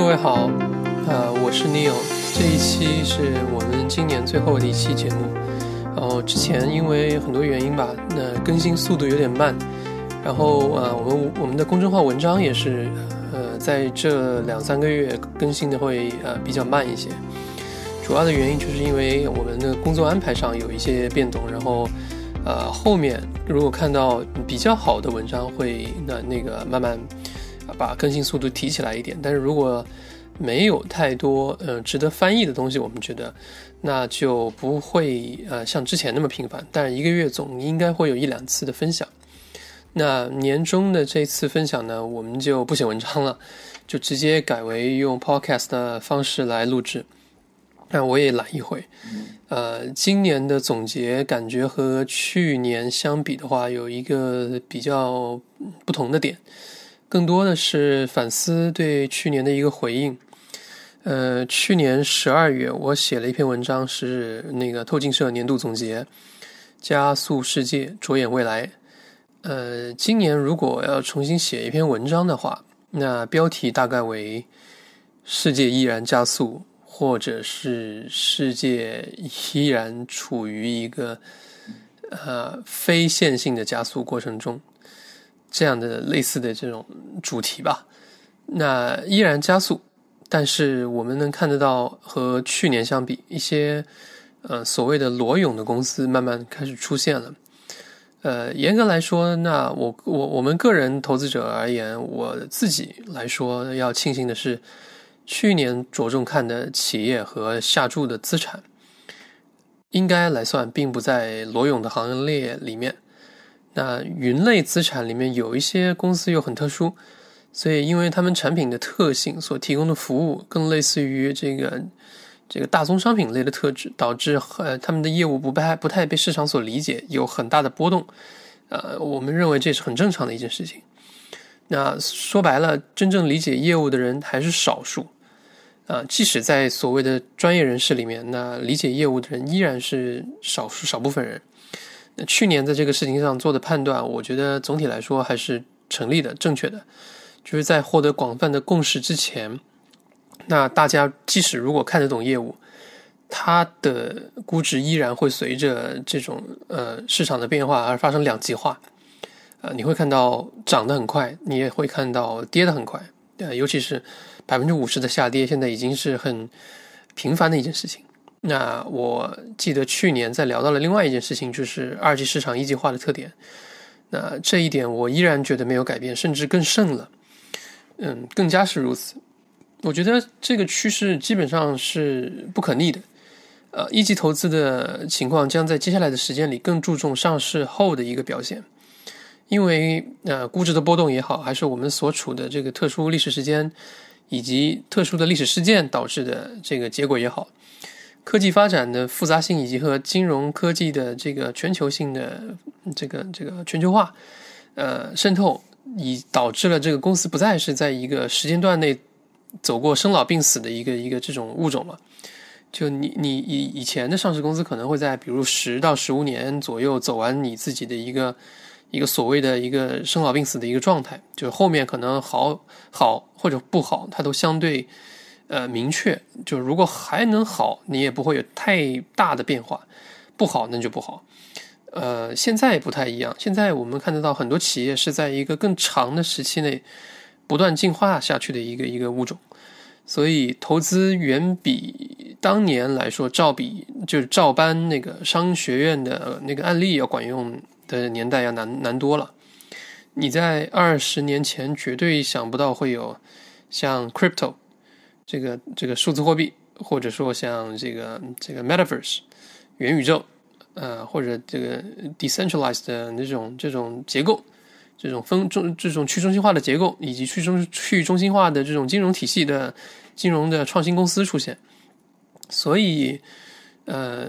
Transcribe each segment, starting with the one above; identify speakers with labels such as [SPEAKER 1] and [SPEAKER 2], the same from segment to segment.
[SPEAKER 1] 各位好，呃，我是 Neil，这一期是我们今年最后的一期节目，然后之前因为很多原因吧，那更新速度有点慢，然后呃，我们我们的公众号文章也是，呃，在这两三个月更新的会呃比较慢一些，主要的原因就是因为我们的工作安排上有一些变动，然后，呃，后面如果看到比较好的文章会那那个慢慢。把更新速度提起来一点，但是如果没有太多呃值得翻译的东西，我们觉得那就不会呃像之前那么频繁。但是一个月总应该会有一两次的分享。那年终的这次分享呢，我们就不写文章了，就直接改为用 podcast 的方式来录制。那我也懒一回，呃，今年的总结感觉和去年相比的话，有一个比较不同的点。更多的是反思对去年的一个回应。呃，去年十二月我写了一篇文章，是那个《透镜社年度总结：加速世界，着眼未来》。呃，今年如果要重新写一篇文章的话，那标题大概为“世界依然加速”或者是“世界依然处于一个呃非线性的加速过程中”。这样的类似的这种主题吧，那依然加速，但是我们能看得到和去年相比，一些呃所谓的裸泳的公司慢慢开始出现了。呃，严格来说，那我我我们个人投资者而言，我自己来说要庆幸的是，去年着重看的企业和下注的资产，应该来算并不在裸泳的行列里面。那云类资产里面有一些公司又很特殊，所以因为他们产品的特性所提供的服务更类似于这个这个大宗商品类的特质，导致呃他们的业务不被不太被市场所理解，有很大的波动。呃，我们认为这是很正常的一件事情。那说白了，真正理解业务的人还是少数啊，即使在所谓的专业人士里面，那理解业务的人依然是少数少部分人。那去年在这个事情上做的判断，我觉得总体来说还是成立的、正确的。就是在获得广泛的共识之前，那大家即使如果看得懂业务，它的估值依然会随着这种呃市场的变化而发生两极化。呃，你会看到涨得很快，你也会看到跌得很快。呃，尤其是百分之五十的下跌，现在已经是很频繁的一件事情。那我记得去年在聊到了另外一件事情，就是二级市场一级化的特点。那这一点我依然觉得没有改变，甚至更甚了。嗯，更加是如此。我觉得这个趋势基本上是不可逆的。呃，一级投资的情况将在接下来的时间里更注重上市后的一个表现，因为呃，估值的波动也好，还是我们所处的这个特殊历史时间以及特殊的历史事件导致的这个结果也好。科技发展的复杂性，以及和金融科技的这个全球性的这个这个全球化，呃，渗透，以导致了这个公司不再是在一个时间段内走过生老病死的一个一个这种物种了。就你你以以前的上市公司可能会在比如十到十五年左右走完你自己的一个一个所谓的一个生老病死的一个状态，就后面可能好好或者不好，它都相对。呃，明确，就如果还能好，你也不会有太大的变化；不好，那就不好。呃，现在不太一样，现在我们看得到很多企业是在一个更长的时期内不断进化下去的一个一个物种，所以投资远比当年来说照比就是照搬那个商学院的那个案例要管用的年代要难难多了。你在二十年前绝对想不到会有像 crypto。这个这个数字货币，或者说像这个这个 metaverse 元宇宙，呃，或者这个 decentralized 的那种这种结构，这种分中这种去中心化的结构，以及去中去中心化的这种金融体系的金融的创新公司出现，所以呃，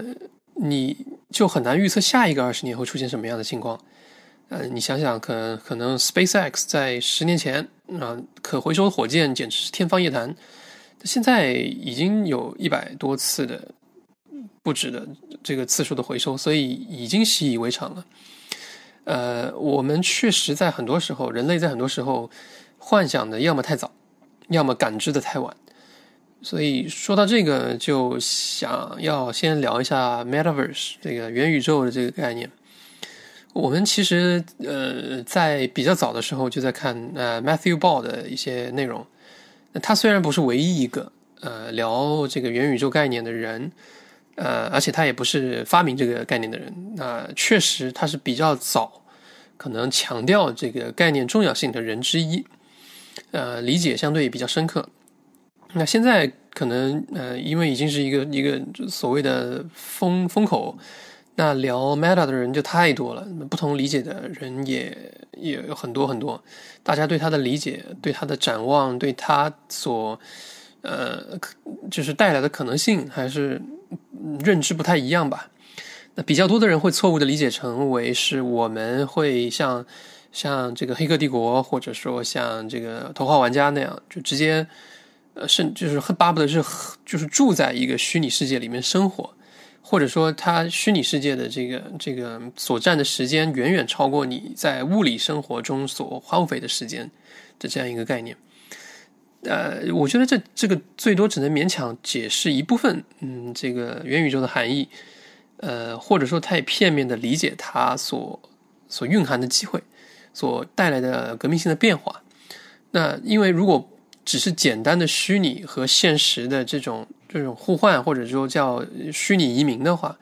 [SPEAKER 1] 你就很难预测下一个二十年会出现什么样的情况。呃，你想想，可可能 SpaceX 在十年前啊，可回收火箭简直是天方夜谭。现在已经有一百多次的不止的这个次数的回收，所以已经习以为常了。呃，我们确实在很多时候，人类在很多时候幻想的要么太早，要么感知的太晚。所以说到这个，就想要先聊一下 metaverse 这个元宇宙的这个概念。我们其实呃在比较早的时候就在看呃 Matthew Ball 的一些内容。他虽然不是唯一一个呃聊这个元宇宙概念的人，呃，而且他也不是发明这个概念的人，那确实他是比较早可能强调这个概念重要性的人之一，呃，理解相对比较深刻。那现在可能呃，因为已经是一个一个所谓的风风口。那聊 Meta 的人就太多了，不同理解的人也也有很多很多。大家对他的理解、对他的展望、对他所呃就是带来的可能性，还是认知不太一样吧。那比较多的人会错误的理解成为是我们会像像这个黑客帝国，或者说像这个《头号玩家》那样，就直接呃甚就是巴不得是就是住在一个虚拟世界里面生活。或者说，它虚拟世界的这个这个所占的时间远远超过你在物理生活中所花费的时间的这样一个概念。呃，我觉得这这个最多只能勉强解释一部分，嗯，这个元宇宙的含义。呃，或者说，太片面的理解它所所蕴含的机会所带来的革命性的变化。那因为如果。只是简单的虚拟和现实的这种这种互换，或者说叫虚拟移民的话，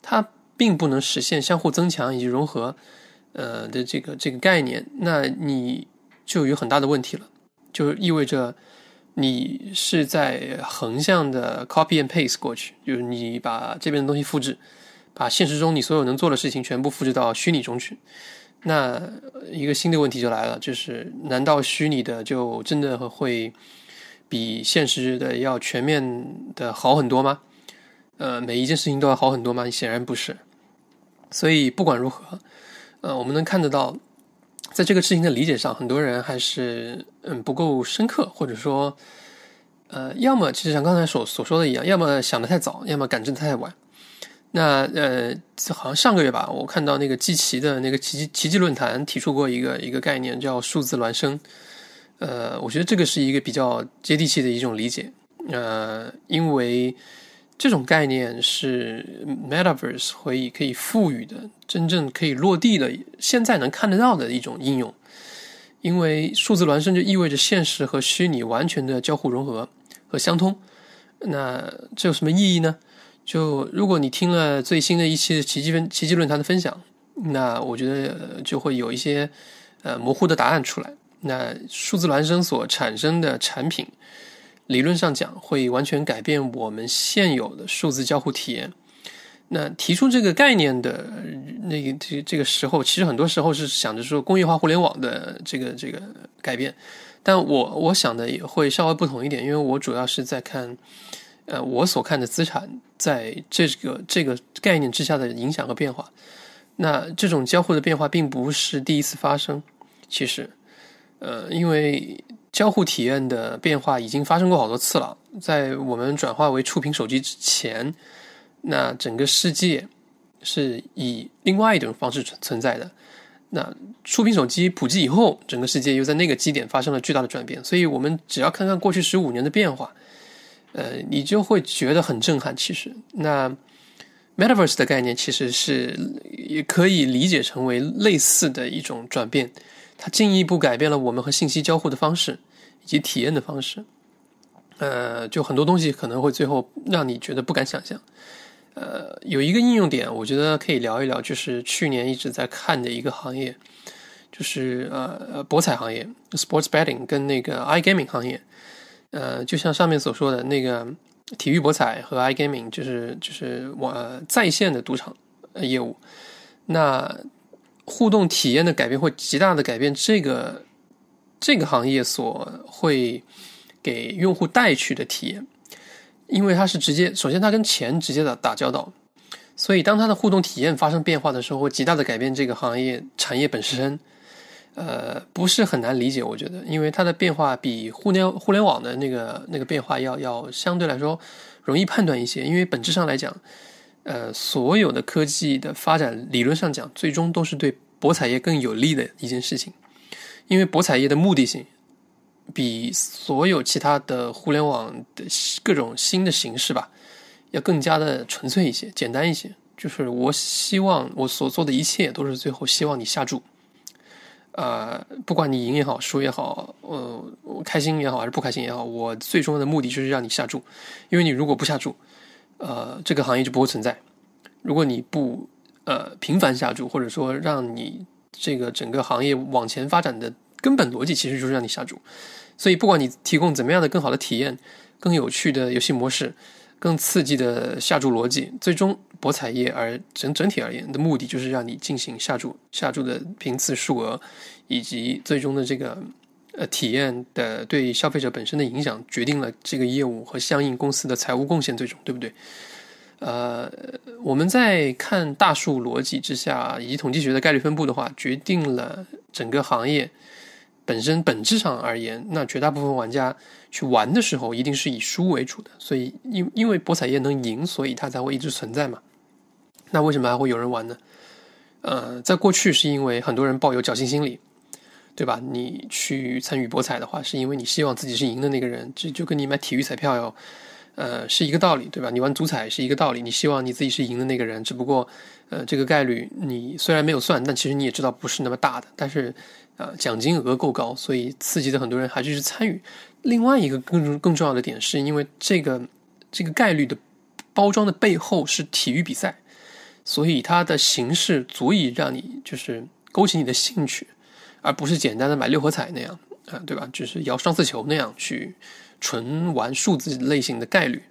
[SPEAKER 1] 它并不能实现相互增强以及融合，呃的这个这个概念。那你就有很大的问题了，就意味着你是在横向的 copy and paste 过去，就是你把这边的东西复制，把现实中你所有能做的事情全部复制到虚拟中去。那一个新的问题就来了，就是难道虚拟的就真的会比现实的要全面的好很多吗？呃，每一件事情都要好很多吗？显然不是。所以不管如何，呃，我们能看得到，在这个事情的理解上，很多人还是嗯不够深刻，或者说，呃，要么其实像刚才所所说的一样，要么想的太早，要么感知太晚。那呃，好像上个月吧，我看到那个季奇的那个奇奇奇迹论坛提出过一个一个概念，叫数字孪生。呃，我觉得这个是一个比较接地气的一种理解。呃，因为这种概念是 metaverse 可以可以赋予的，真正可以落地的，现在能看得到的一种应用。因为数字孪生就意味着现实和虚拟完全的交互融合和相通。那这有什么意义呢？就如果你听了最新的一期的奇迹分奇迹论坛的分享，那我觉得就会有一些呃模糊的答案出来。那数字孪生所产生的产品，理论上讲会完全改变我们现有的数字交互体验。那提出这个概念的那个这这个时候，其实很多时候是想着说工业化互联网的这个这个改变，但我我想的也会稍微不同一点，因为我主要是在看。呃，我所看的资产在这个这个概念之下的影响和变化，那这种交互的变化并不是第一次发生。其实，呃，因为交互体验的变化已经发生过好多次了。在我们转化为触屏手机之前，那整个世界是以另外一种方式存存在的。那触屏手机普及以后，整个世界又在那个基点发生了巨大的转变。所以我们只要看看过去十五年的变化。呃，你就会觉得很震撼。其实，那 metaverse 的概念其实是也可以理解成为类似的一种转变，它进一步改变了我们和信息交互的方式以及体验的方式。呃，就很多东西可能会最后让你觉得不敢想象。呃，有一个应用点，我觉得可以聊一聊，就是去年一直在看的一个行业，就是呃，博彩行业 （sports betting） 跟那个 i gaming 行业。呃，就像上面所说的那个体育博彩和 iGaming，就是就是网在线的赌场业务。那互动体验的改变会极大的改变这个这个行业所会给用户带去的体验，因为它是直接，首先它跟钱直接的打交道，所以当它的互动体验发生变化的时候，会极大的改变这个行业产业本身。呃，不是很难理解，我觉得，因为它的变化比互联互联网的那个那个变化要要相对来说容易判断一些，因为本质上来讲，呃，所有的科技的发展理论上讲，最终都是对博彩业更有利的一件事情，因为博彩业的目的性比所有其他的互联网的各种新的形式吧，要更加的纯粹一些、简单一些，就是我希望我所做的一切都是最后希望你下注。啊，不管你赢也好，输也好，呃，开心也好，还是不开心也好，我最终的目的就是让你下注，因为你如果不下注，呃，这个行业就不会存在。如果你不呃频繁下注，或者说让你这个整个行业往前发展的根本逻辑其实就是让你下注，所以不管你提供怎么样的更好的体验，更有趣的游戏模式。更刺激的下注逻辑，最终博彩业而整整体而言的目的就是让你进行下注，下注的频次、数额，以及最终的这个呃体验的对消费者本身的影响，决定了这个业务和相应公司的财务贡献，最终对不对？呃，我们在看大数逻辑之下以及统计学的概率分布的话，决定了整个行业。本身本质上而言，那绝大部分玩家去玩的时候，一定是以输为主的。所以，因因为博彩业能赢，所以它才会一直存在嘛。那为什么还会有人玩呢？呃，在过去是因为很多人抱有侥幸心理，对吧？你去参与博彩的话，是因为你希望自己是赢的那个人，这就跟你买体育彩票要。呃，是一个道理，对吧？你玩足彩是一个道理，你希望你自己是赢的那个人，只不过，呃，这个概率你虽然没有算，但其实你也知道不是那么大的。但是，呃，奖金额够高，所以刺激的很多人还是去参与。另外一个更更重要的点是，因为这个这个概率的包装的背后是体育比赛，所以它的形式足以让你就是勾起你的兴趣，而不是简单的买六合彩那样啊，对吧？就是摇双色球那样去。纯玩数字类型的概率，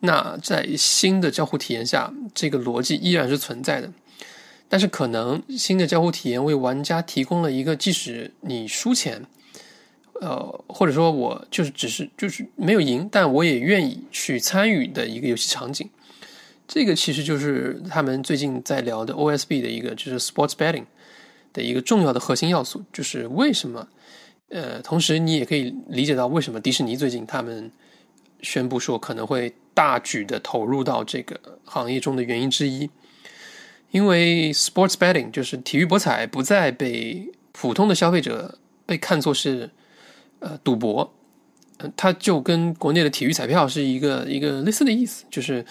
[SPEAKER 1] 那在新的交互体验下，这个逻辑依然是存在的。但是，可能新的交互体验为玩家提供了一个即使你输钱，呃，或者说我就是只是就是没有赢，但我也愿意去参与的一个游戏场景。这个其实就是他们最近在聊的 OSB 的一个，就是 sports betting 的一个重要的核心要素，就是为什么。呃，同时你也可以理解到为什么迪士尼最近他们宣布说可能会大举的投入到这个行业中的原因之一，因为 sports betting 就是体育博彩不再被普通的消费者被看作是呃赌博，嗯，它就跟国内的体育彩票是一个一个类似的意思，就是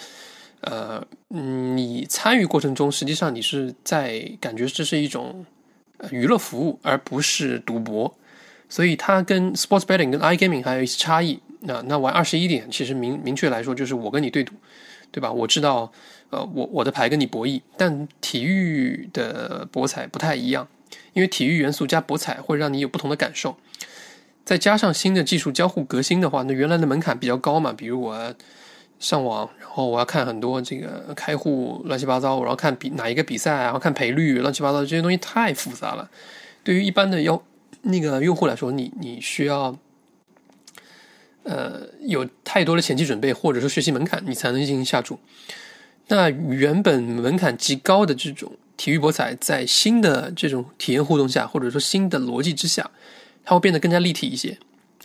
[SPEAKER 1] 呃，你参与过程中实际上你是在感觉这是一种娱乐服务，而不是赌博。所以它跟 sports betting、跟 i gaming 还有一些差异。那那玩二十一点，其实明明确来说，就是我跟你对赌，对吧？我知道，呃，我我的牌跟你博弈，但体育的博彩不太一样，因为体育元素加博彩会让你有不同的感受。再加上新的技术交互革新的话，那原来的门槛比较高嘛。比如我上网，然后我要看很多这个开户乱七八糟，然后看比哪一个比赛，然后看赔率乱七八糟这些东西太复杂了。对于一般的要。那个用户来说，你你需要，呃，有太多的前期准备，或者说学习门槛，你才能进行下注。那原本门槛极高的这种体育博彩，在新的这种体验互动下，或者说新的逻辑之下，它会变得更加立体一些。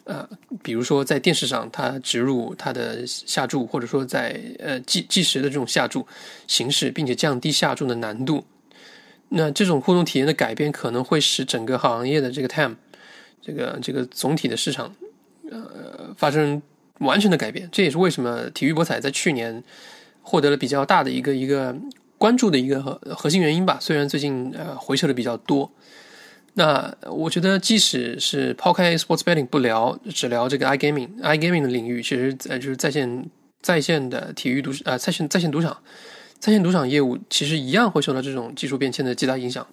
[SPEAKER 1] 啊，比如说在电视上，它植入它的下注，或者说在呃计计时的这种下注形式，并且降低下注的难度。那这种互动体验的改变，可能会使整个行业的这个 time，这个这个总体的市场，呃，发生完全的改变。这也是为什么体育博彩在去年获得了比较大的一个一个关注的一个核心原因吧。虽然最近呃回撤的比较多。那我觉得，即使是抛开 sports betting 不聊，只聊这个 i gaming，i gaming 的领域，其实呃就是在线在线的体育赌，呃，在线在线赌场。在线赌场业务其实一样会受到这种技术变迁的极大影响，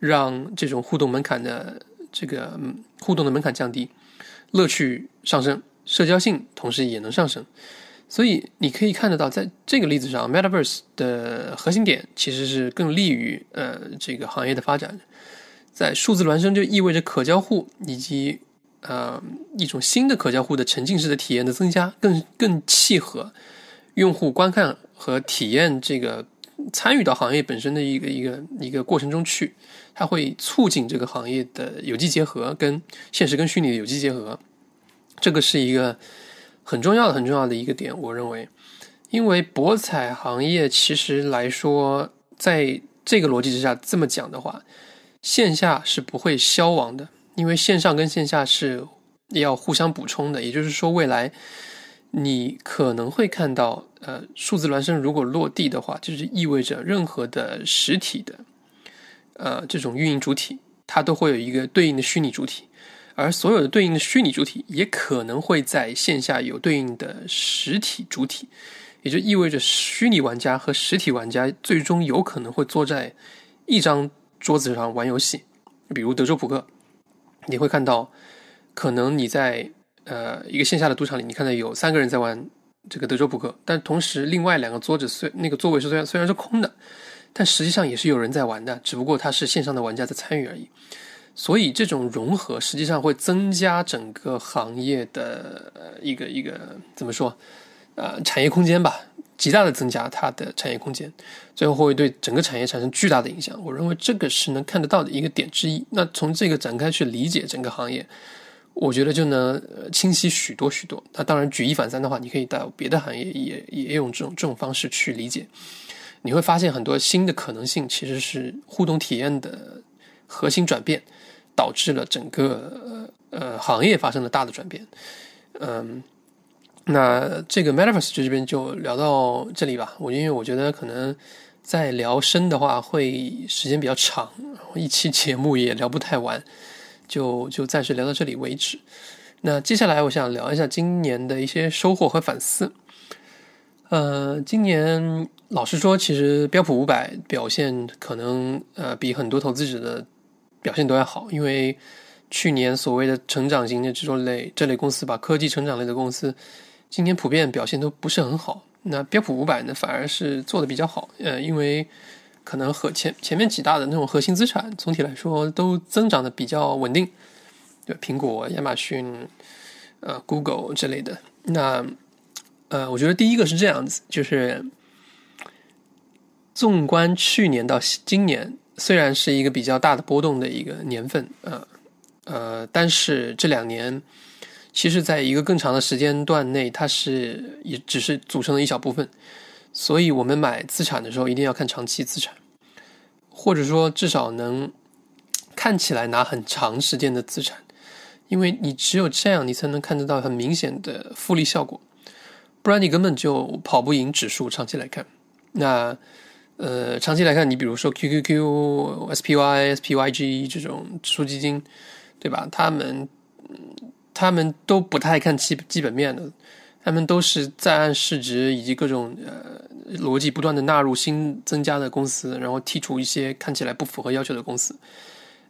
[SPEAKER 1] 让这种互动门槛的这个互动的门槛降低，乐趣上升，社交性同时也能上升。所以你可以看得到，在这个例子上，metaverse 的核心点其实是更利于呃这个行业的发展。在数字孪生就意味着可交互以及呃一种新的可交互的沉浸式的体验的增加，更更契合用户观看。和体验这个参与到行业本身的一个一个一个过程中去，它会促进这个行业的有机结合，跟现实跟虚拟的有机结合。这个是一个很重要的很重要的一个点，我认为。因为博彩行业其实来说，在这个逻辑之下这么讲的话，线下是不会消亡的，因为线上跟线下是要互相补充的。也就是说，未来。你可能会看到，呃，数字孪生如果落地的话，就是意味着任何的实体的，呃，这种运营主体，它都会有一个对应的虚拟主体，而所有的对应的虚拟主体，也可能会在线下有对应的实体主体，也就意味着虚拟玩家和实体玩家最终有可能会坐在一张桌子上玩游戏，比如德州扑克，你会看到，可能你在。呃，一个线下的赌场里，你看到有三个人在玩这个德州扑克，但同时另外两个桌子虽那个座位是虽然虽然是空的，但实际上也是有人在玩的，只不过它是线上的玩家在参与而已。所以这种融合实际上会增加整个行业的一个一个怎么说啊产业空间吧，极大的增加它的产业空间，最后会对整个产业产生巨大的影响。我认为这个是能看得到的一个点之一。那从这个展开去理解整个行业。我觉得就能清晰许多许多。那当然举一反三的话，你可以到别的行业也也用这种这种方式去理解。你会发现很多新的可能性，其实是互动体验的核心转变，导致了整个呃行业发生了大的转变。嗯，那这个 Metaverse 这边就聊到这里吧。我因为我觉得可能再聊深的话，会时间比较长，一期节目也聊不太完。就就暂时聊到这里为止。那接下来我想聊一下今年的一些收获和反思。呃，今年老实说，其实标普五百表现可能呃比很多投资者的表现都要好，因为去年所谓的成长型的这种类这类公司吧，科技成长类的公司，今年普遍表现都不是很好。那标普五百呢，反而是做的比较好，呃，因为。可能和前前面几大的那种核心资产，总体来说都增长的比较稳定，对，苹果、亚马逊、呃，Google 之类的。那，呃，我觉得第一个是这样子，就是纵观去年到今年，虽然是一个比较大的波动的一个年份，呃呃，但是这两年，其实在一个更长的时间段内，它是也只是组成了一小部分。所以我们买资产的时候，一定要看长期资产，或者说至少能看起来拿很长时间的资产，因为你只有这样，你才能看得到很明显的复利效果，不然你根本就跑不赢指数。长期来看，那呃，长期来看，你比如说 QQQ、SPY、SPYG 这种指数基金，对吧？他们他们都不太看基基本面的，他们都是在按市值以及各种呃。逻辑不断的纳入新增加的公司，然后剔除一些看起来不符合要求的公司。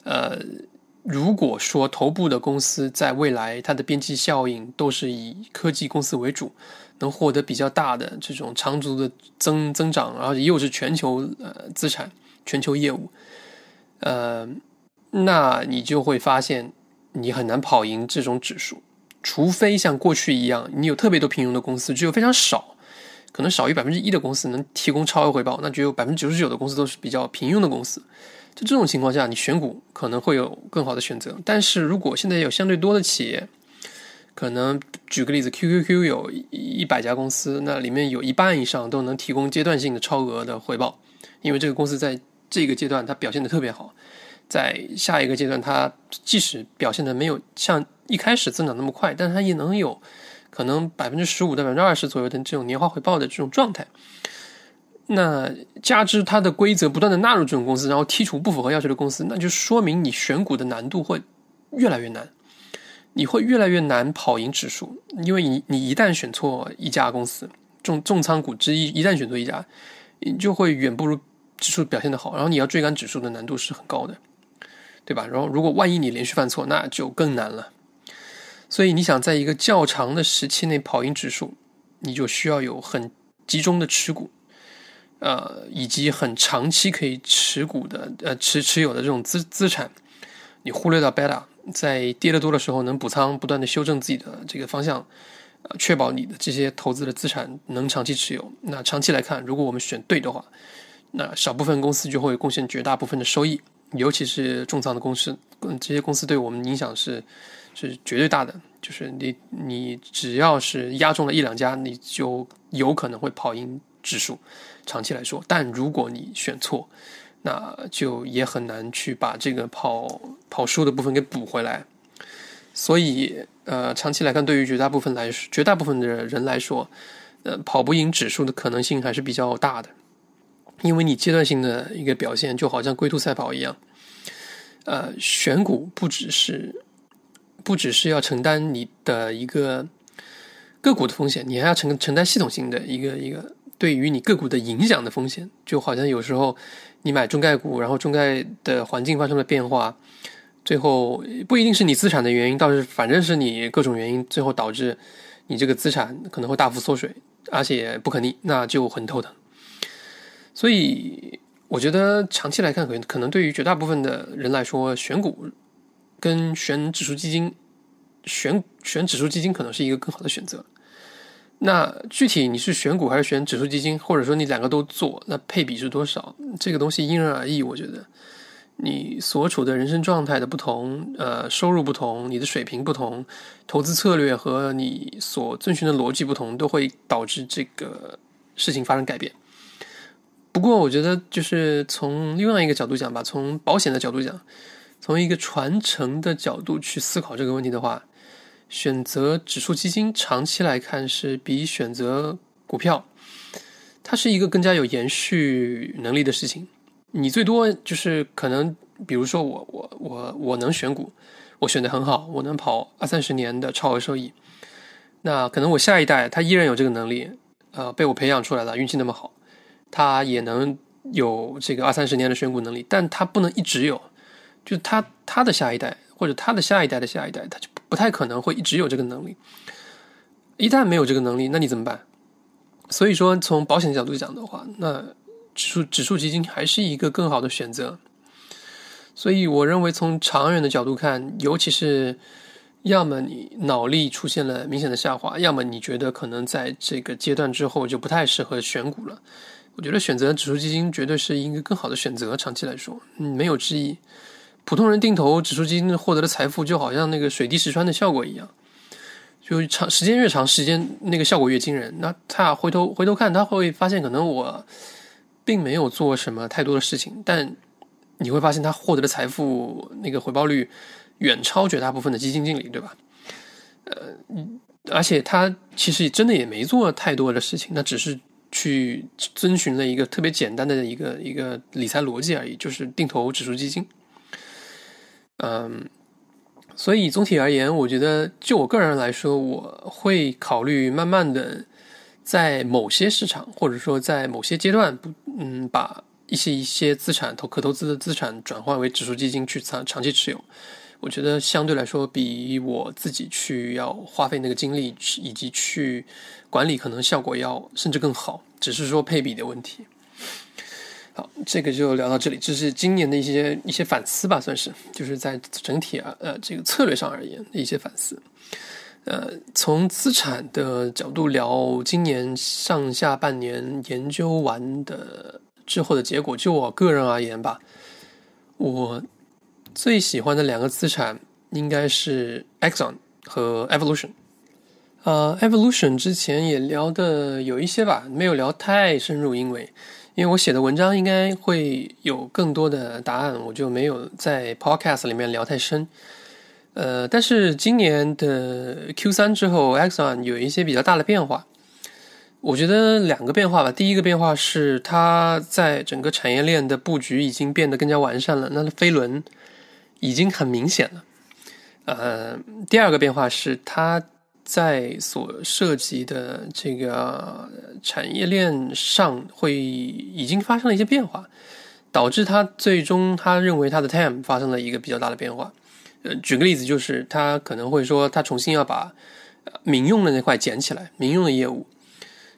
[SPEAKER 1] 呃，如果说头部的公司在未来它的边际效应都是以科技公司为主，能获得比较大的这种长足的增增长，而且又是全球呃资产、全球业务，呃，那你就会发现你很难跑赢这种指数，除非像过去一样，你有特别多平庸的公司，只有非常少。可能少于百分之一的公司能提供超额回报，那只有百分之九十九的公司都是比较平庸的公司。就这种情况下，你选股可能会有更好的选择。但是如果现在有相对多的企业，可能举个例子，Q Q Q 有一百家公司，那里面有一半以上都能提供阶段性的超额的回报，因为这个公司在这个阶段它表现的特别好，在下一个阶段它即使表现的没有像一开始增长那么快，但它也能有。可能百分之十五到百分之二十左右的这种年化回报的这种状态，那加之它的规则不断的纳入这种公司，然后剔除不符合要求的公司，那就说明你选股的难度会越来越难，你会越来越难跑赢指数，因为你你一旦选错一家公司，重重仓股之一一旦选错一家，你就会远不如指数表现的好，然后你要追赶指数的难度是很高的，对吧？然后如果万一你连续犯错，那就更难了。所以，你想在一个较长的时期内跑赢指数，你就需要有很集中的持股，呃，以及很长期可以持股的呃持持有的这种资资产。你忽略到 beta，在跌的多的时候能补仓，不断的修正自己的这个方向，确保你的这些投资的资产能长期持有。那长期来看，如果我们选对的话，那少部分公司就会贡献绝大部分的收益。尤其是重仓的公司，这些公司对我们影响是是绝对大的。就是你你只要是压中了一两家，你就有可能会跑赢指数。长期来说，但如果你选错，那就也很难去把这个跑跑输的部分给补回来。所以，呃，长期来看，对于绝大部分来绝大部分的人来说，呃，跑不赢指数的可能性还是比较大的。因为你阶段性的一个表现，就好像龟兔赛跑一样。呃，选股不只是不只是要承担你的一个个股的风险，你还要承承担系统性的一个一个对于你个股的影响的风险。就好像有时候你买中概股，然后中概的环境发生了变化，最后不一定是你资产的原因，倒是反正是你各种原因，最后导致你这个资产可能会大幅缩水，而且不可逆，那就很头疼。所以，我觉得长期来看，可可能对于绝大部分的人来说，选股跟选指数基金，选选指数基金可能是一个更好的选择。那具体你是选股还是选指数基金，或者说你两个都做，那配比是多少？这个东西因人而异。我觉得你所处的人生状态的不同，呃，收入不同，你的水平不同，投资策略和你所遵循的逻辑不同，都会导致这个事情发生改变。不过，我觉得就是从另外一个角度讲吧，从保险的角度讲，从一个传承的角度去思考这个问题的话，选择指数基金长期来看是比选择股票，它是一个更加有延续能力的事情。你最多就是可能，比如说我我我我能选股，我选的很好，我能跑二三十年的超额收益。那可能我下一代他依然有这个能力，呃，被我培养出来了，运气那么好。他也能有这个二三十年的选股能力，但他不能一直有，就他他的下一代或者他的下一代的下一代，他就不太可能会一直有这个能力。一旦没有这个能力，那你怎么办？所以说，从保险的角度讲的话，那指数指数基金还是一个更好的选择。所以，我认为从长远的角度看，尤其是要么你脑力出现了明显的下滑，要么你觉得可能在这个阶段之后就不太适合选股了。我觉得选择指数基金绝对是一个更好的选择，长期来说，没有之一。普通人定投指数基金获得的财富，就好像那个水滴石穿的效果一样，就长时间越长，时间那个效果越惊人。那他回头回头看，他会发现，可能我并没有做什么太多的事情，但你会发现他获得的财富那个回报率远超绝大部分的基金经理，对吧？呃，而且他其实真的也没做太多的事情，那只是。去遵循了一个特别简单的一个一个理财逻辑而已，就是定投指数基金。嗯，所以总体而言，我觉得就我个人来说，我会考虑慢慢的在某些市场或者说在某些阶段不嗯把一些一些资产投可投资的资产转换为指数基金去长长期持有。我觉得相对来说，比我自己去要花费那个精力，以及去管理，可能效果要甚至更好，只是说配比的问题。好，这个就聊到这里，这是今年的一些一些反思吧，算是就是在整体啊呃这个策略上而言的一些反思。呃，从资产的角度聊，今年上下半年研究完的之后的结果，就我个人而言吧，我。最喜欢的两个资产应该是 Exxon 和 Evolution。呃，Evolution 之前也聊的有一些吧，没有聊太深入，因为因为我写的文章应该会有更多的答案，我就没有在 podcast 里面聊太深。呃，但是今年的 Q3 之后，Exxon 有一些比较大的变化。我觉得两个变化吧，第一个变化是它在整个产业链的布局已经变得更加完善了，那飞轮。已经很明显了，呃，第二个变化是他在所涉及的这个产业链上会已经发生了一些变化，导致他最终他认为他的 time 发生了一个比较大的变化。呃，举个例子就是，他可能会说，他重新要把民用的那块捡起来，民用的业务，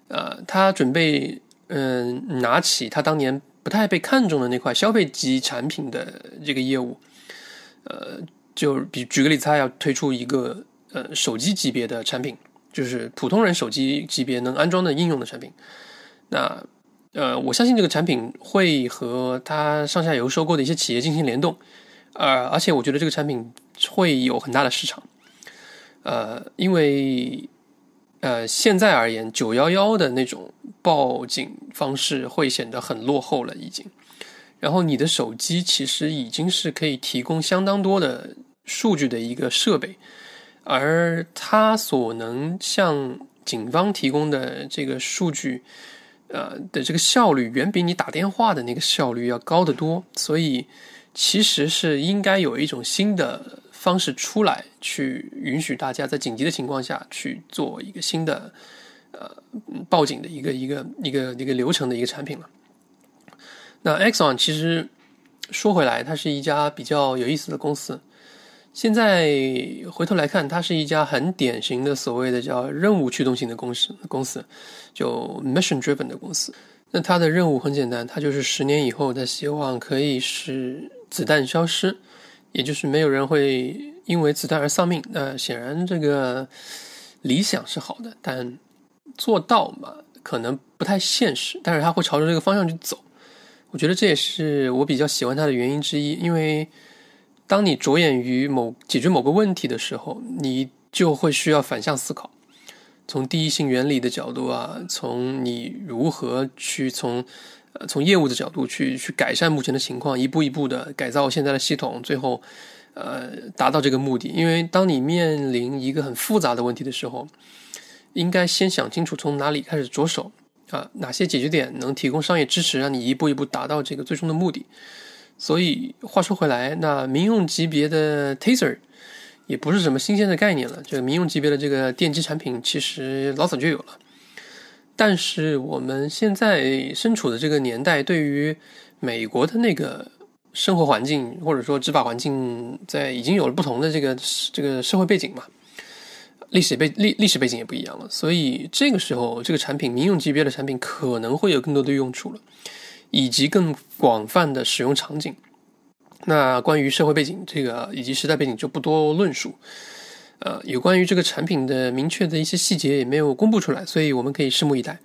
[SPEAKER 1] 呃，他准备嗯拿起他当年不太被看重的那块消费级产品的这个业务。呃，就比举个例子，它要推出一个呃手机级别的产品，就是普通人手机级别能安装的应用的产品。那呃，我相信这个产品会和它上下游收购的一些企业进行联动，啊，而且我觉得这个产品会有很大的市场。呃，因为呃现在而言，九幺幺的那种报警方式会显得很落后了，已经。然后你的手机其实已经是可以提供相当多的数据的一个设备，而它所能向警方提供的这个数据，呃的这个效率远比你打电话的那个效率要高得多。所以其实是应该有一种新的方式出来，去允许大家在紧急的情况下去做一个新的呃报警的一个一个一个一个流程的一个产品了。那 Exxon 其实说回来，它是一家比较有意思的公司。现在回头来看，它是一家很典型的所谓的叫任务驱动型的公司，公司就 mission driven 的公司。那它的任务很简单，它就是十年以后，它希望可以使子弹消失，也就是没有人会因为子弹而丧命。那显然这个理想是好的，但做到嘛可能不太现实。但是它会朝着这个方向去走。我觉得这也是我比较喜欢他的原因之一，因为当你着眼于某解决某个问题的时候，你就会需要反向思考，从第一性原理的角度啊，从你如何去从从业务的角度去去改善目前的情况，一步一步的改造现在的系统，最后呃达到这个目的。因为当你面临一个很复杂的问题的时候，应该先想清楚从哪里开始着手。啊，哪些解决点能提供商业支持，让你一步一步达到这个最终的目的？所以话说回来，那民用级别的 Taser 也不是什么新鲜的概念了。就民用级别的这个电击产品，其实老早就有了。但是我们现在身处的这个年代，对于美国的那个生活环境或者说执法环境，在已经有了不同的这个这个社会背景嘛。历史背历历史背景也不一样了，所以这个时候，这个产品民用级别的产品可能会有更多的用处了，以及更广泛的使用场景。那关于社会背景这个以及时代背景就不多论述。呃，有关于这个产品的明确的一些细节也没有公布出来，所以我们可以拭目以待。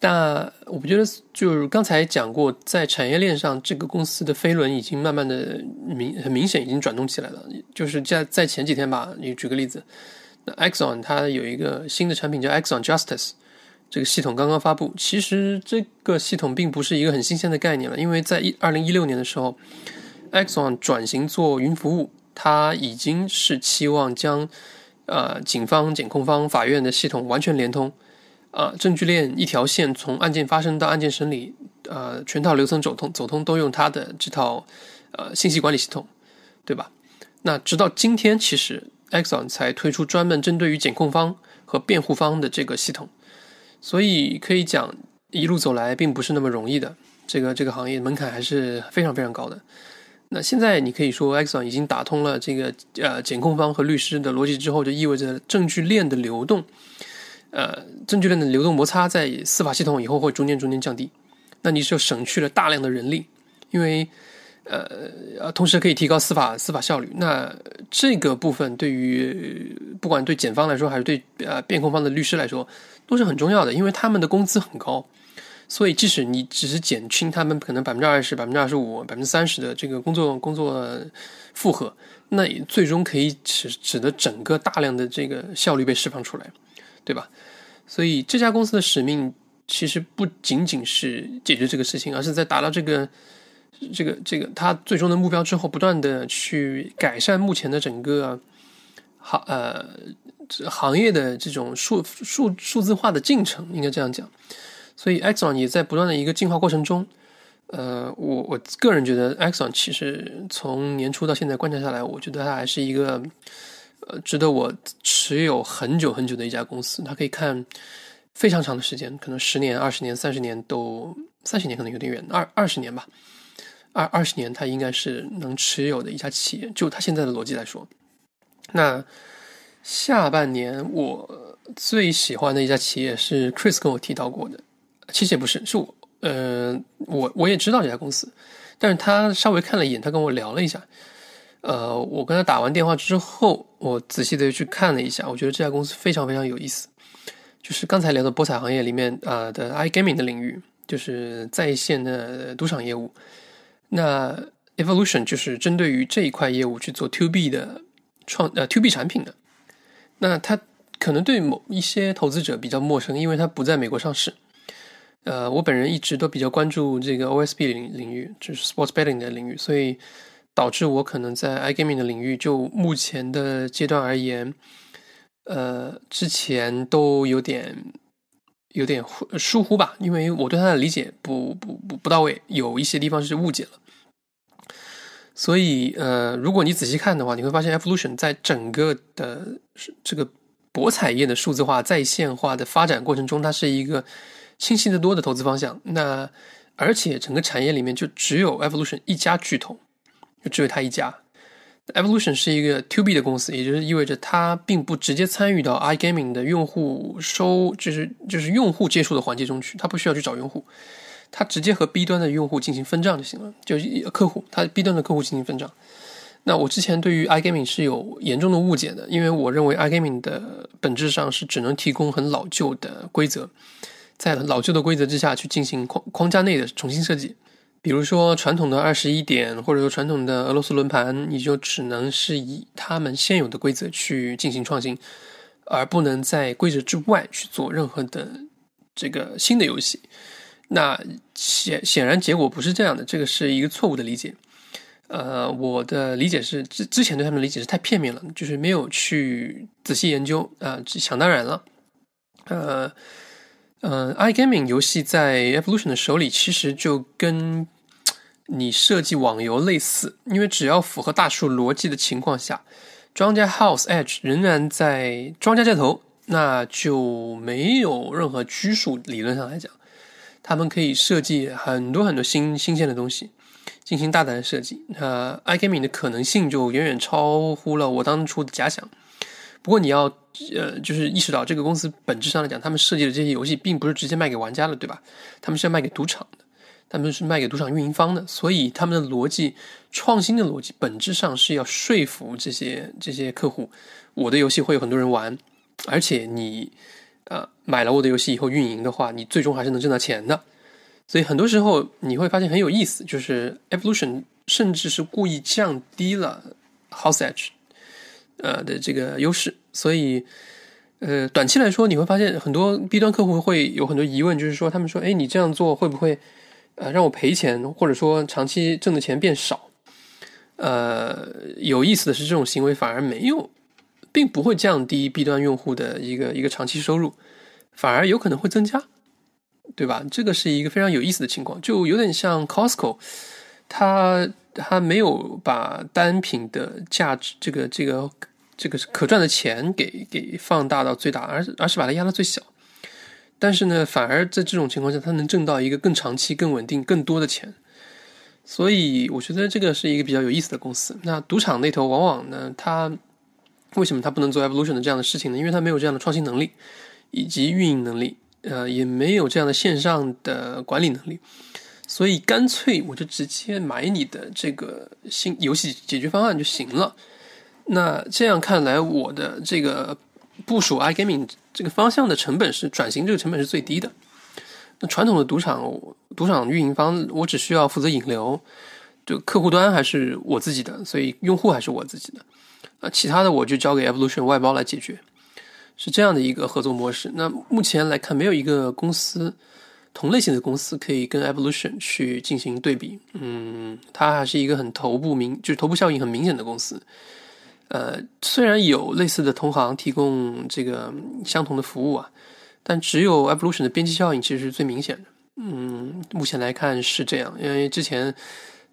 [SPEAKER 1] 但我不觉得，就是刚才讲过，在产业链上，这个公司的飞轮已经慢慢的明很明显已经转动起来了，就是在在前几天吧，你举个例子。Exxon 它有一个新的产品叫 Exxon Justice，这个系统刚刚发布。其实这个系统并不是一个很新鲜的概念了，因为在一二零一六年的时候，Exxon 转型做云服务，它已经是期望将呃警方、检控方、法院的系统完全连通，啊，证据链一条线从案件发生到案件审理，呃，全套流程走通走通都用它的这套呃信息管理系统，对吧？那直到今天，其实。Exxon 才推出专门针对于检控方和辩护方的这个系统，所以可以讲一路走来并不是那么容易的。这个这个行业门槛还是非常非常高的。那现在你可以说 Exxon 已经打通了这个呃检控方和律师的逻辑之后，就意味着证据链的流动，呃证据链的流动摩擦在司法系统以后会中间中间降低。那你就省去了大量的人力，因为。呃，同时可以提高司法司法效率。那这个部分对于不管对检方来说，还是对呃辩控方的律师来说，都是很重要的，因为他们的工资很高，所以即使你只是减轻他们可能百分之二十、百分之二十五、百分之三十的这个工作工作负荷，那最终可以使使得整个大量的这个效率被释放出来，对吧？所以这家公司的使命其实不仅仅是解决这个事情，而是在达到这个。这个这个，它最终的目标之后，不断的去改善目前的整个行呃行业的这种数数数字化的进程，应该这样讲。所以 e x o n 也在不断的一个进化过程中。呃，我我个人觉得 e x o n 其实从年初到现在观察下来，我觉得它还是一个呃值得我持有很久很久的一家公司。它可以看非常长的时间，可能十年、二十年、三十年都三十年可能有点远，二二十年吧。二二十年，他应该是能持有的一家企业。就他现在的逻辑来说，那下半年我最喜欢的一家企业是 Chris 跟我提到过的，其实也不是，是我呃，我我也知道这家公司，但是他稍微看了一眼，他跟我聊了一下。呃，我跟他打完电话之后，我仔细的去看了一下，我觉得这家公司非常非常有意思，就是刚才聊的博彩行业里面啊的 i gaming 的领域，就是在线的赌场业务。那 Evolution 就是针对于这一块业务去做 To B 的创呃 To B 产品的，那它可能对某一些投资者比较陌生，因为它不在美国上市。呃，我本人一直都比较关注这个 OSB 领领域，就是 Sports Betting 的领域，所以导致我可能在 iGaming 的领域，就目前的阶段而言，呃，之前都有点。有点疏忽吧，因为我对它的理解不不不不到位，有一些地方是误解了。所以，呃，如果你仔细看的话，你会发现 Evolution 在整个的这个博彩业的数字化、在线化的发展过程中，它是一个清晰的多的投资方向。那而且整个产业里面就只有 Evolution 一家巨头，就只有他一家。Evolution 是一个 To B 的公司，也就是意味着它并不直接参与到 iGaming 的用户收，就是就是用户接触的环节中去，它不需要去找用户，它直接和 B 端的用户进行分账就行了，就是客户，它 B 端的客户进行分账。那我之前对于 iGaming 是有严重的误解的，因为我认为 iGaming 的本质上是只能提供很老旧的规则，在老旧的规则之下去进行框框架内的重新设计。比如说传统的二十一点，或者说传统的俄罗斯轮盘，你就只能是以他们现有的规则去进行创新，而不能在规则之外去做任何的这个新的游戏。那显显然结果不是这样的，这个是一个错误的理解。呃，我的理解是之之前对他们的理解是太片面了，就是没有去仔细研究啊，想当然了。呃。嗯，i gaming 游戏在 evolution 的手里，其实就跟你设计网游类似，因为只要符合大数逻辑的情况下，庄家 house edge 仍然在庄家这头，那就没有任何拘束。理论上来讲，他们可以设计很多很多新新鲜的东西，进行大胆的设计。呃 i gaming 的可能性就远远超乎了我当初的假想。不过你要呃，就是意识到这个公司本质上来讲，他们设计的这些游戏并不是直接卖给玩家的，对吧？他们是要卖给赌场的，他们是卖给赌场运营方的。所以他们的逻辑、创新的逻辑，本质上是要说服这些这些客户，我的游戏会有很多人玩，而且你啊买了我的游戏以后运营的话，你最终还是能挣到钱的。所以很多时候你会发现很有意思，就是 Evolution 甚至是故意降低了 House Edge。呃的这个优势，所以，呃，短期来说你会发现很多 B 端客户会有很多疑问，就是说他们说，哎，你这样做会不会，呃，让我赔钱，或者说长期挣的钱变少？呃，有意思的是，这种行为反而没有，并不会降低 B 端用户的一个一个长期收入，反而有可能会增加，对吧？这个是一个非常有意思的情况，就有点像 Costco，它。他没有把单品的价值，这个、这个、这个可赚的钱给给放大到最大，而而是把它压到最小。但是呢，反而在这种情况下，他能挣到一个更长期、更稳定、更多的钱。所以，我觉得这个是一个比较有意思的公司。那赌场那头，往往呢，他为什么他不能做 evolution 的这样的事情呢？因为他没有这样的创新能力，以及运营能力，呃，也没有这样的线上的管理能力。所以干脆我就直接买你的这个新游戏解决方案就行了。那这样看来，我的这个部署 i gaming 这个方向的成本是转型这个成本是最低的。那传统的赌场赌场运营方，我只需要负责引流，就客户端还是我自己的，所以用户还是我自己的。啊，其他的我就交给 evolution 外包来解决，是这样的一个合作模式。那目前来看，没有一个公司。同类型的公司可以跟 Evolution 去进行对比，嗯，它还是一个很头部明，就是头部效应很明显的公司。呃，虽然有类似的同行提供这个相同的服务啊，但只有 Evolution 的边际效应其实是最明显的。嗯，目前来看是这样，因为之前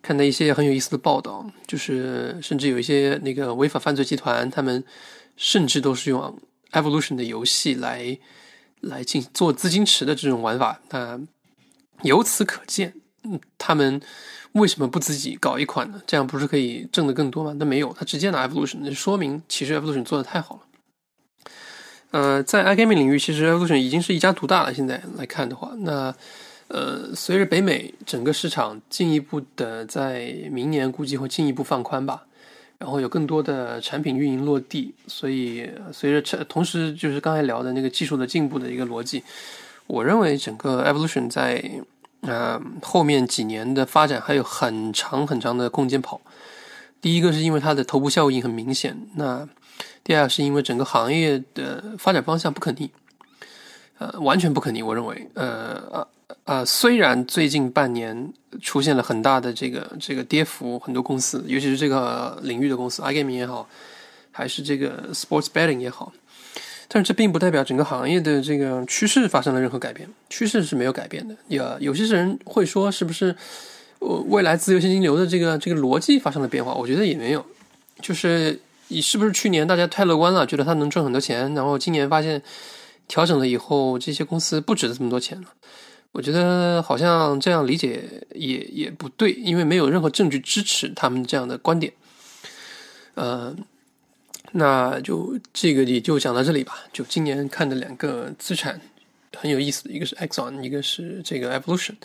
[SPEAKER 1] 看到一些很有意思的报道，就是甚至有一些那个违法犯罪集团，他们甚至都是用 Evolution 的游戏来。来进行做资金池的这种玩法，那由此可见，嗯，他们为什么不自己搞一款呢？这样不是可以挣得更多吗？那没有，他直接拿 Evolution，那说明其实 Evolution 做的太好了。呃，在 IGaming 领域，其实 Evolution 已经是一家独大了。现在来看的话，那呃，随着北美整个市场进一步的在明年估计会进一步放宽吧。然后有更多的产品运营落地，所以随着同同时就是刚才聊的那个技术的进步的一个逻辑，我认为整个 Evolution 在呃后面几年的发展还有很长很长的空间跑。第一个是因为它的头部效应很明显，那第二是因为整个行业的发展方向不可逆，呃，完全不可逆。我认为，呃啊，虽然最近半年出现了很大的这个这个跌幅，很多公司，尤其是这个领域的公司，i gaming 也好，还是这个 sports betting 也好，但是这并不代表整个行业的这个趋势发生了任何改变，趋势是没有改变的。有有些人会说，是不是未来自由现金流的这个这个逻辑发生了变化？我觉得也没有，就是你是不是去年大家太乐观了，觉得它能赚很多钱，然后今年发现调整了以后，这些公司不值这么多钱了。我觉得好像这样理解也也不对，因为没有任何证据支持他们这样的观点。呃，那就这个也就讲到这里吧。就今年看的两个资产很有意思，一个是 Exxon，一个是这个 Evolution。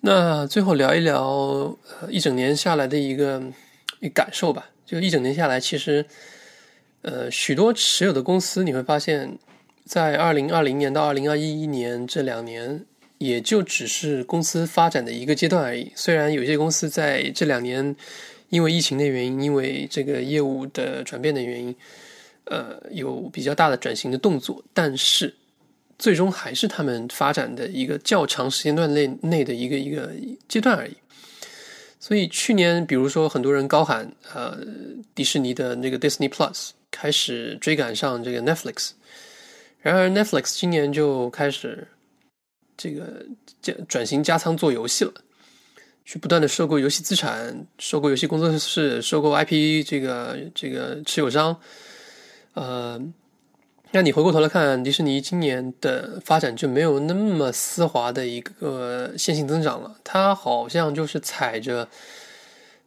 [SPEAKER 1] 那最后聊一聊一整年下来的一个一感受吧。就一整年下来，其实呃，许多持有的公司你会发现在二零二零年到二零二一年这两年。也就只是公司发展的一个阶段而已。虽然有些公司在这两年因为疫情的原因，因为这个业务的转变的原因，呃，有比较大的转型的动作，但是最终还是他们发展的一个较长时间段内内的一个一个阶段而已。所以去年，比如说很多人高喊，呃，迪士尼的那个 Disney Plus 开始追赶上这个 Netflix，然而 Netflix 今年就开始。这个转转型加仓做游戏了，去不断的收购游戏资产，收购游戏工作室，收购 IP 这个这个持有商。呃，那你回过头来看迪士尼今年的发展就没有那么丝滑的一个线性增长了，它好像就是踩着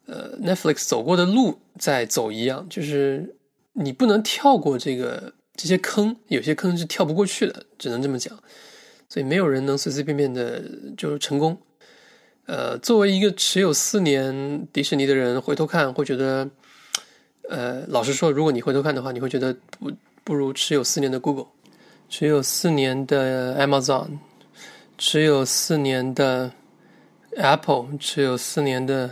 [SPEAKER 1] 呃 Netflix 走过的路在走一样，就是你不能跳过这个这些坑，有些坑是跳不过去的，只能这么讲。所以没有人能随随便便的就是成功。呃，作为一个持有四年迪士尼的人，回头看会觉得，呃，老实说，如果你回头看的话，你会觉得不不如持有四年的 Google，持有四年的 Amazon，持有四年的 Apple，持有四年的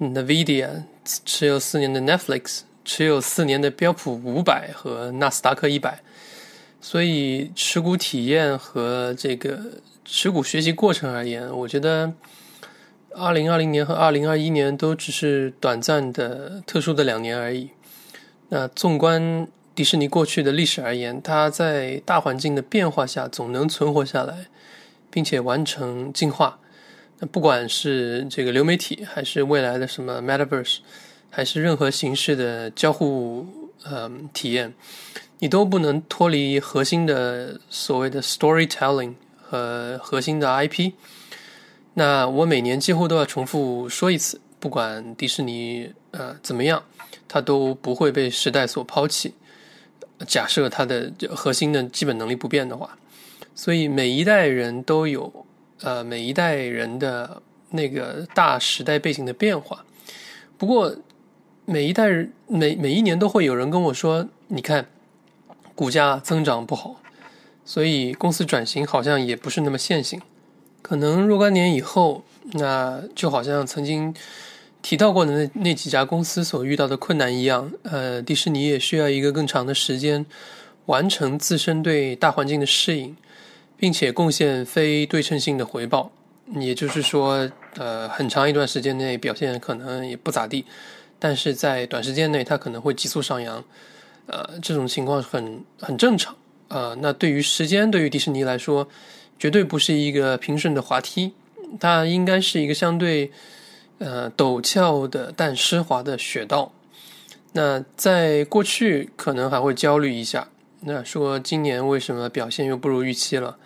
[SPEAKER 1] Nvidia，持有四年的 Netflix，持有四年的标普五百和纳斯达克一百。所以，持股体验和这个持股学习过程而言，我觉得，二零二零年和二零二一年都只是短暂的、特殊的两年而已。那纵观迪士尼过去的历史而言，它在大环境的变化下总能存活下来，并且完成进化。那不管是这个流媒体，还是未来的什么 Metaverse，还是任何形式的交互呃体验。你都不能脱离核心的所谓的 storytelling 和核心的 IP。那我每年几乎都要重复说一次，不管迪士尼呃怎么样，它都不会被时代所抛弃。假设它的核心的基本能力不变的话，所以每一代人都有呃每一代人的那个大时代背景的变化。不过每一代每每一年都会有人跟我说：“你看。”股价增长不好，所以公司转型好像也不是那么线性。可能若干年以后，那就好像曾经提到过的那那几家公司所遇到的困难一样。呃，迪士尼也需要一个更长的时间完成自身对大环境的适应，并且贡献非对称性的回报。也就是说，呃，很长一段时间内表现可能也不咋地，但是在短时间内它可能会急速上扬。呃，这种情况很很正常啊。那对于时间，对于迪士尼来说，绝对不是一个平顺的滑梯，它应该是一个相对呃陡峭的但湿滑的雪道。那在过去可能还会焦虑一下，那说今年为什么表现又不如预期了？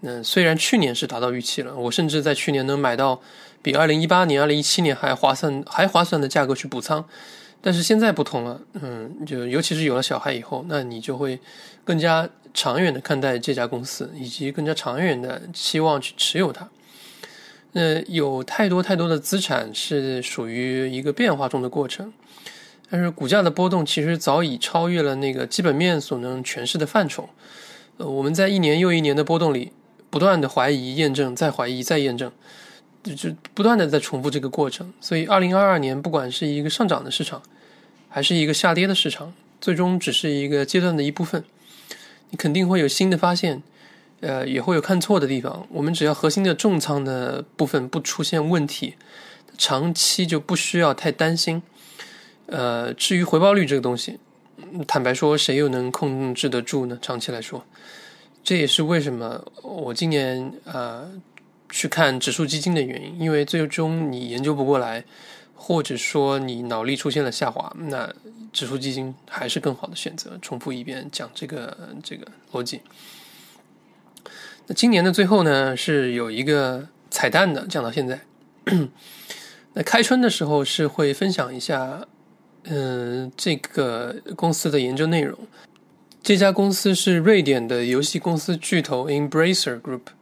[SPEAKER 1] 那虽然去年是达到预期了，我甚至在去年能买到比二零一八年、二零一七年还划算还划算的价格去补仓。但是现在不同了，嗯，就尤其是有了小孩以后，那你就会更加长远的看待这家公司，以及更加长远的期望去持有它。那有太多太多的资产是属于一个变化中的过程，但是股价的波动其实早已超越了那个基本面所能诠释的范畴。呃，我们在一年又一年的波动里不断的怀疑、验证、再怀疑、再验证。就就不断的在重复这个过程，所以二零二二年不管是一个上涨的市场，还是一个下跌的市场，最终只是一个阶段的一部分。你肯定会有新的发现，呃，也会有看错的地方。我们只要核心的重仓的部分不出现问题，长期就不需要太担心。呃，至于回报率这个东西，坦白说，谁又能控制得住呢？长期来说，这也是为什么我今年呃去看指数基金的原因，因为最终你研究不过来，或者说你脑力出现了下滑，那指数基金还是更好的选择。重复一遍讲这个这个逻辑。那今年的最后呢，是有一个彩蛋的。讲到现在，那开春的时候是会分享一下，嗯，这个公司的研究内容。这家公司是瑞典的游戏公司巨头 Embracer Group。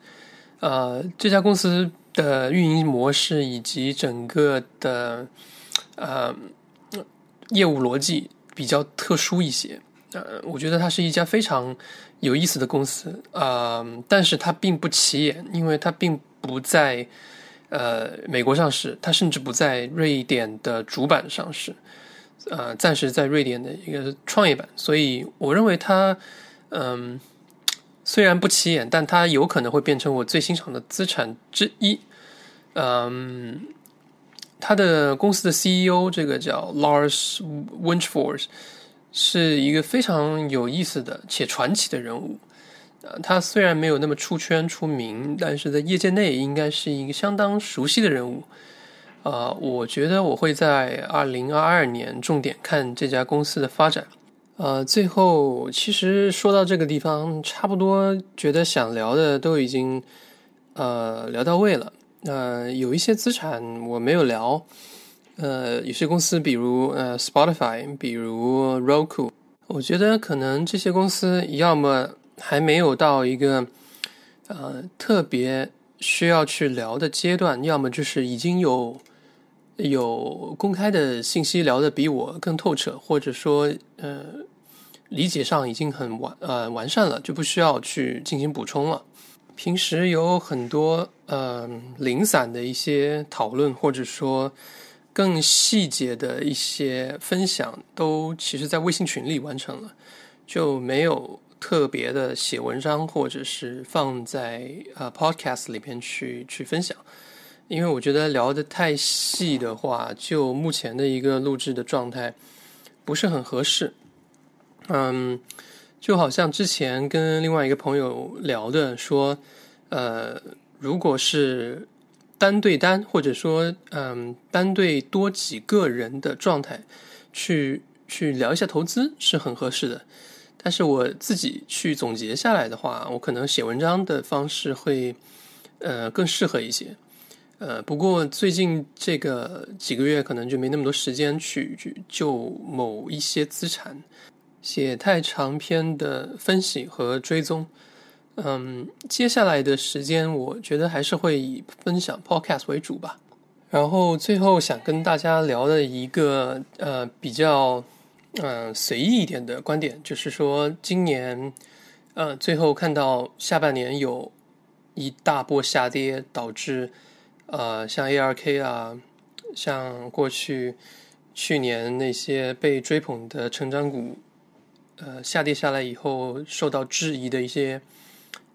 [SPEAKER 1] 呃，这家公司的运营模式以及整个的呃业务逻辑比较特殊一些。呃，我觉得它是一家非常有意思的公司啊，但是它并不起眼，因为它并不在呃美国上市，它甚至不在瑞典的主板上市，呃，暂时在瑞典的一个创业板。所以，我认为它嗯。虽然不起眼，但它有可能会变成我最欣赏的资产之一。嗯，他的公司的 CEO 这个叫 Lars Winchford，是一个非常有意思的且传奇的人物。呃，他虽然没有那么出圈出名，但是在业界内应该是一个相当熟悉的人物。啊，我觉得我会在2022年重点看这家公司的发展。呃，最后其实说到这个地方，差不多觉得想聊的都已经呃聊到位了。呃，有一些资产我没有聊，呃，有些公司比如呃 Spotify，比如 Roku，我觉得可能这些公司要么还没有到一个呃特别需要去聊的阶段，要么就是已经有有公开的信息聊的比我更透彻，或者说呃。理解上已经很完呃完善了，就不需要去进行补充了。平时有很多呃零散的一些讨论，或者说更细节的一些分享，都其实，在微信群里完成了，就没有特别的写文章或者是放在呃 podcast 里边去去分享，因为我觉得聊的太细的话，就目前的一个录制的状态不是很合适。嗯，就好像之前跟另外一个朋友聊的，说，呃，如果是单对单，或者说，嗯，单对多几个人的状态，去去聊一下投资是很合适的。但是我自己去总结下来的话，我可能写文章的方式会，呃，更适合一些。呃，不过最近这个几个月，可能就没那么多时间去去就某一些资产。写太长篇的分析和追踪，嗯，接下来的时间我觉得还是会以分享 podcast 为主吧。然后最后想跟大家聊的一个呃比较嗯随意一点的观点，就是说今年呃最后看到下半年有一大波下跌，导致呃像 ARK 啊，像过去去年那些被追捧的成长股。呃，下跌下来以后受到质疑的一些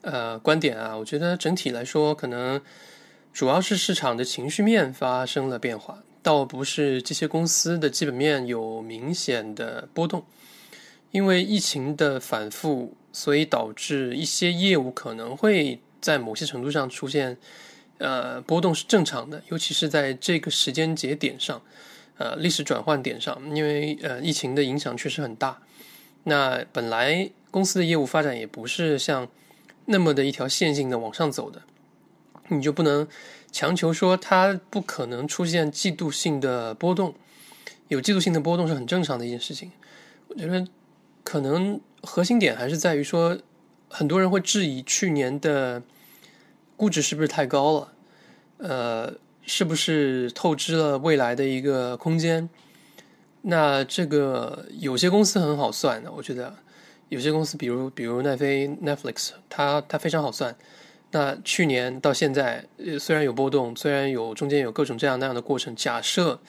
[SPEAKER 1] 呃观点啊，我觉得整体来说，可能主要是市场的情绪面发生了变化，倒不是这些公司的基本面有明显的波动。因为疫情的反复，所以导致一些业务可能会在某些程度上出现呃波动是正常的，尤其是在这个时间节点上，呃，历史转换点上，因为呃疫情的影响确实很大。那本来公司的业务发展也不是像那么的一条线性的往上走的，你就不能强求说它不可能出现季度性的波动，有季度性的波动是很正常的一件事情。我觉得可能核心点还是在于说，很多人会质疑去年的估值是不是太高了，呃，是不是透支了未来的一个空间。那这个有些公司很好算的，我觉得有些公司，比如比如奈飞 Netflix，它它非常好算。那去年到现在，呃，虽然有波动，虽然有中间有各种这样那样的过程，假设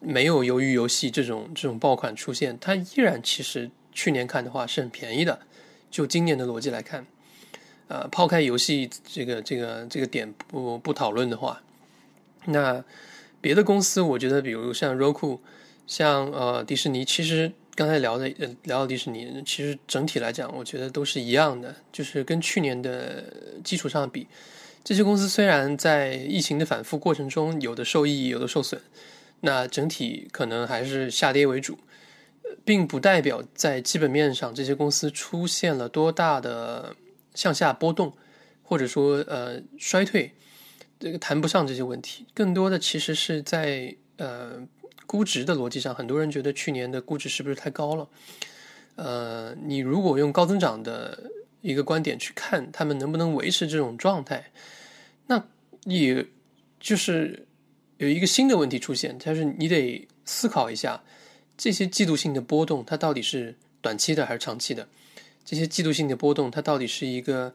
[SPEAKER 1] 没有《鱿鱼游戏》这种这种爆款出现，它依然其实去年看的话是很便宜的。就今年的逻辑来看，呃，抛开游戏这个这个这个点不不讨论的话，那别的公司，我觉得比如像 Roku。像呃，迪士尼其实刚才聊的呃，聊到迪士尼，其实整体来讲，我觉得都是一样的，就是跟去年的基础上比，这些公司虽然在疫情的反复过程中，有的受益，有的受损，那整体可能还是下跌为主，并不代表在基本面上这些公司出现了多大的向下波动，或者说呃衰退，这个谈不上这些问题，更多的其实是在呃。估值的逻辑上，很多人觉得去年的估值是不是太高了？呃，你如果用高增长的一个观点去看，他们能不能维持这种状态？那也就是有一个新的问题出现，就是你得思考一下，这些季度性的波动它到底是短期的还是长期的？这些季度性的波动它到底是一个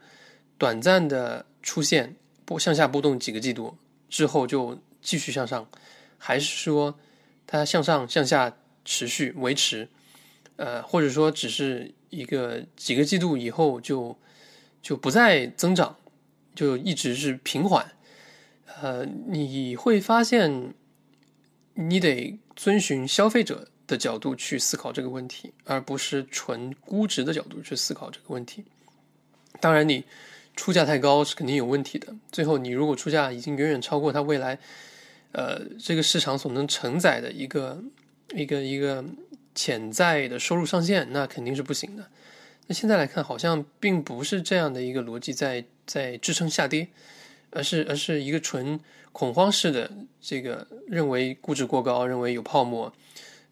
[SPEAKER 1] 短暂的出现，波向下波动几个季度之后就继续向上，还是说？它向上、向下持续维持，呃，或者说只是一个几个季度以后就就不再增长，就一直是平缓。呃，你会发现，你得遵循消费者的角度去思考这个问题，而不是纯估值的角度去思考这个问题。当然，你出价太高是肯定有问题的。最后，你如果出价已经远远超过它未来。呃，这个市场所能承载的一个、一个、一个潜在的收入上限，那肯定是不行的。那现在来看，好像并不是这样的一个逻辑在在支撑下跌，而是而是一个纯恐慌式的这个认为估值过高，认为有泡沫，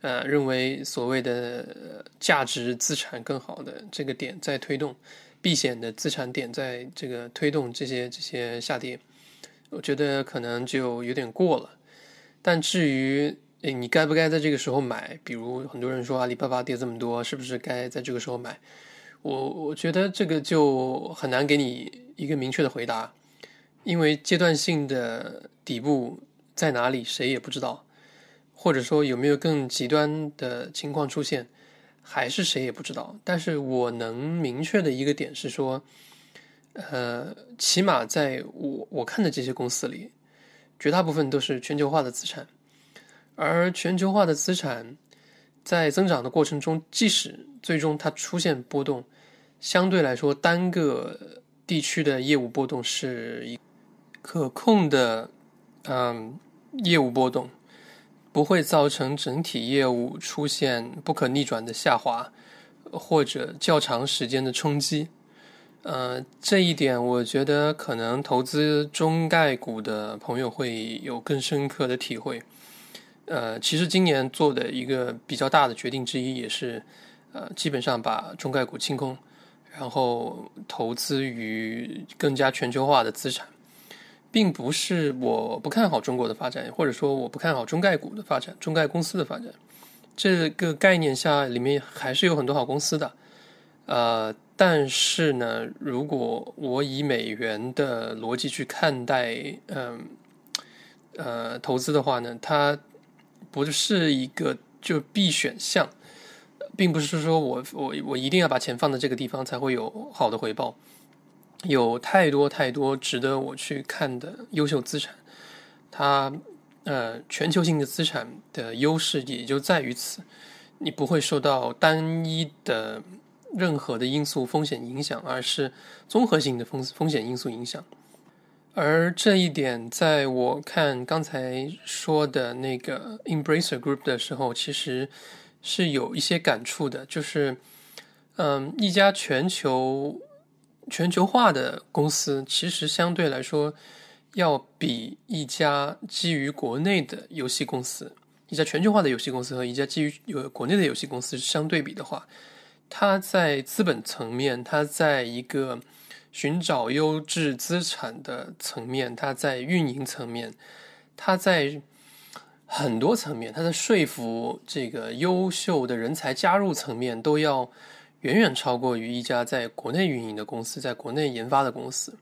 [SPEAKER 1] 呃，认为所谓的价值资产更好的这个点在推动避险的资产点在这个推动这些这些下跌。我觉得可能就有点过了，但至于你该不该在这个时候买，比如很多人说阿里巴巴跌这么多，是不是该在这个时候买？我我觉得这个就很难给你一个明确的回答，因为阶段性的底部在哪里，谁也不知道，或者说有没有更极端的情况出现，还是谁也不知道。但是我能明确的一个点是说。呃，起码在我我看的这些公司里，绝大部分都是全球化的资产，而全球化的资产在增长的过程中，即使最终它出现波动，相对来说，单个地区的业务波动是一可控的，嗯，业务波动不会造成整体业务出现不可逆转的下滑，或者较长时间的冲击。呃，这一点我觉得可能投资中概股的朋友会有更深刻的体会。呃，其实今年做的一个比较大的决定之一，也是呃，基本上把中概股清空，然后投资于更加全球化的资产，并不是我不看好中国的发展，或者说我不看好中概股的发展、中概公司的发展。这个概念下，里面还是有很多好公司的。呃。但是呢，如果我以美元的逻辑去看待，嗯，呃，投资的话呢，它不是一个就必选项，并不是说我我我一定要把钱放在这个地方才会有好的回报。有太多太多值得我去看的优秀资产，它呃全球性的资产的优势也就在于此，你不会受到单一的。任何的因素风险影响，而是综合性的风风险因素影响。而这一点，在我看刚才说的那个 Embracer Group 的时候，其实是有一些感触的。就是，嗯，一家全球全球化的公司，其实相对来说，要比一家基于国内的游戏公司，一家全球化的游戏公司和一家基于有国内的游戏公司相对比的话。他在资本层面，他在一个寻找优质资产的层面，他在运营层面，他在很多层面，他在说服这个优秀的人才加入层面，都要远远超过于一家在国内运营的公司，在国内研发的公司。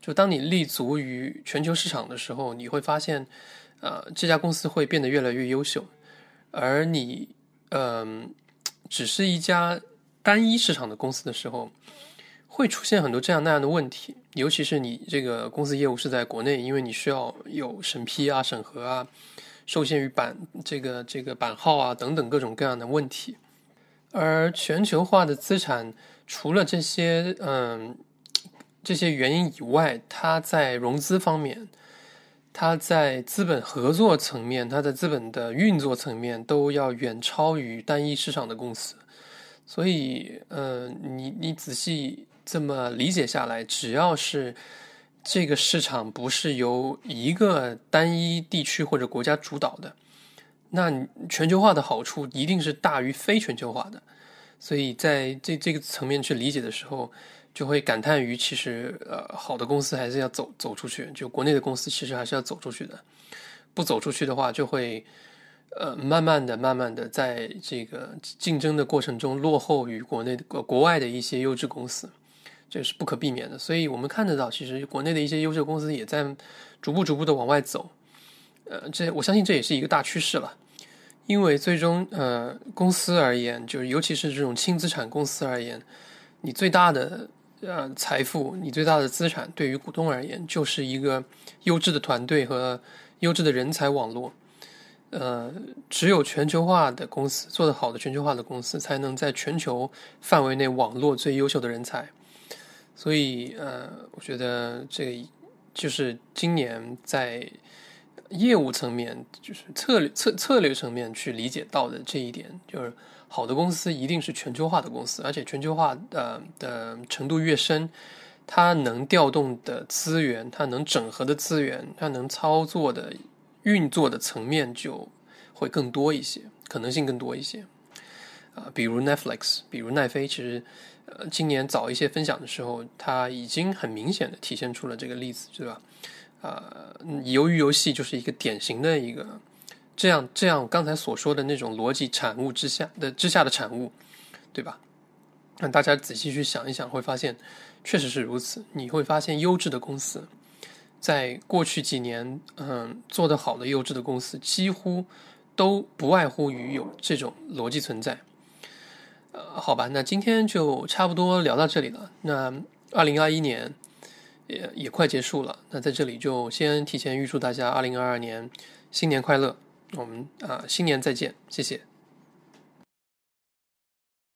[SPEAKER 1] 就当你立足于全球市场的时候，你会发现，呃，这家公司会变得越来越优秀，而你，嗯，只是一家。单一市场的公司的时候，会出现很多这样那样的问题，尤其是你这个公司业务是在国内，因为你需要有审批啊、审核啊，受限于版这个这个版号啊等等各种各样的问题。而全球化的资产，除了这些嗯这些原因以外，它在融资方面，它在资本合作层面，它的资本的运作层面，都要远超于单一市场的公司。所以，呃，你你仔细这么理解下来，只要是这个市场不是由一个单一地区或者国家主导的，那全球化的好处一定是大于非全球化的。所以，在这这个层面去理解的时候，就会感叹于其实，呃，好的公司还是要走走出去，就国内的公司其实还是要走出去的。不走出去的话，就会。呃，慢慢的、慢慢的，在这个竞争的过程中落后于国内、的、国外的一些优质公司，这是不可避免的。所以，我们看得到，其实国内的一些优秀公司也在逐步、逐步的往外走。呃，这我相信这也是一个大趋势了。因为最终，呃，公司而言，就是尤其是这种轻资产公司而言，你最大的呃财富、你最大的资产，对于股东而言，就是一个优质的团队和优质的人才网络。呃，只有全球化的公司做得好的，全球化的公司才能在全球范围内网络最优秀的人才。所以，呃，我觉得这个就是今年在业务层面，就是策略策策略层面去理解到的这一点，就是好的公司一定是全球化的公司，而且全球化的的程度越深，它能调动的资源，它能整合的资源，它能操作的。运作的层面就会更多一些，可能性更多一些，啊，比如 Netflix，比如奈飞，其实，呃，今年早一些分享的时候，它已经很明显的体现出了这个例子，对吧？啊，由于游戏就是一个典型的一个这样这样刚才所说的那种逻辑产物之下的之下的产物，对吧？那大家仔细去想一想，会发现确实是如此。你会发现优质的公司。在过去几年，嗯，做的好的优质的公司几乎都不外乎于有这种逻辑存在。呃，好吧，那今天就差不多聊到这里了。那二零二一年也也快结束了，那在这里就先提前预祝大家二零二二年新年快乐。我们啊，新年再见，谢谢。